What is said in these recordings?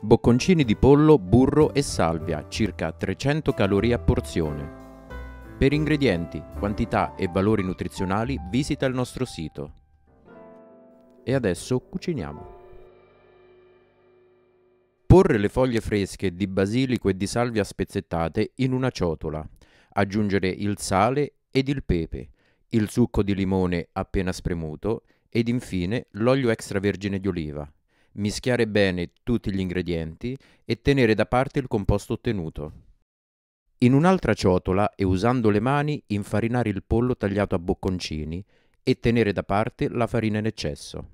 Bocconcini di pollo, burro e salvia, circa 300 calorie a porzione. Per ingredienti, quantità e valori nutrizionali visita il nostro sito. E adesso cuciniamo. Porre le foglie fresche di basilico e di salvia spezzettate in una ciotola. Aggiungere il sale ed il pepe, il succo di limone appena spremuto ed infine l'olio extravergine di oliva mischiare bene tutti gli ingredienti e tenere da parte il composto ottenuto. In un'altra ciotola e usando le mani infarinare il pollo tagliato a bocconcini e tenere da parte la farina in eccesso.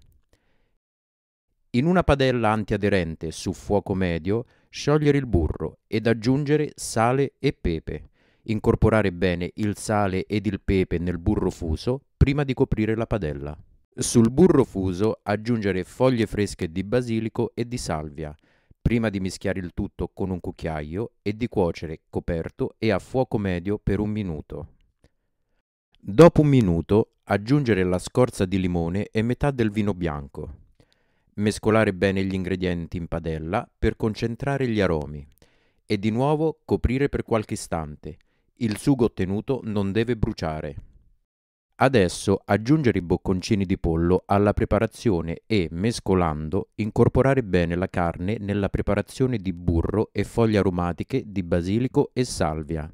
In una padella antiaderente su fuoco medio sciogliere il burro ed aggiungere sale e pepe. Incorporare bene il sale ed il pepe nel burro fuso prima di coprire la padella. Sul burro fuso aggiungere foglie fresche di basilico e di salvia, prima di mischiare il tutto con un cucchiaio e di cuocere coperto e a fuoco medio per un minuto. Dopo un minuto aggiungere la scorza di limone e metà del vino bianco. Mescolare bene gli ingredienti in padella per concentrare gli aromi e di nuovo coprire per qualche istante. Il sugo ottenuto non deve bruciare. Adesso aggiungere i bocconcini di pollo alla preparazione e, mescolando, incorporare bene la carne nella preparazione di burro e foglie aromatiche di basilico e salvia.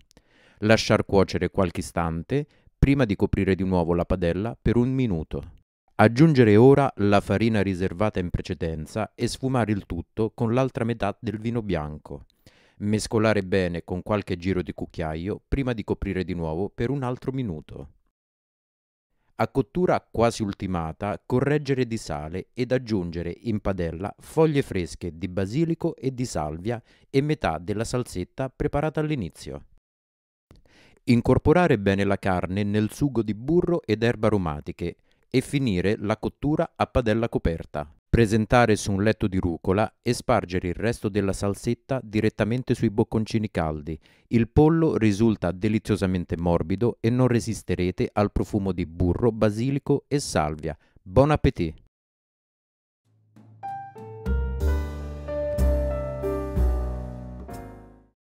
Lasciar cuocere qualche istante prima di coprire di nuovo la padella per un minuto. Aggiungere ora la farina riservata in precedenza e sfumare il tutto con l'altra metà del vino bianco. Mescolare bene con qualche giro di cucchiaio prima di coprire di nuovo per un altro minuto. A cottura quasi ultimata, correggere di sale ed aggiungere in padella foglie fresche di basilico e di salvia e metà della salsetta preparata all'inizio. Incorporare bene la carne nel sugo di burro ed erba aromatiche e finire la cottura a padella coperta. Presentare su un letto di rucola e spargere il resto della salsetta direttamente sui bocconcini caldi. Il pollo risulta deliziosamente morbido e non resisterete al profumo di burro, basilico e salvia. Buon appetito!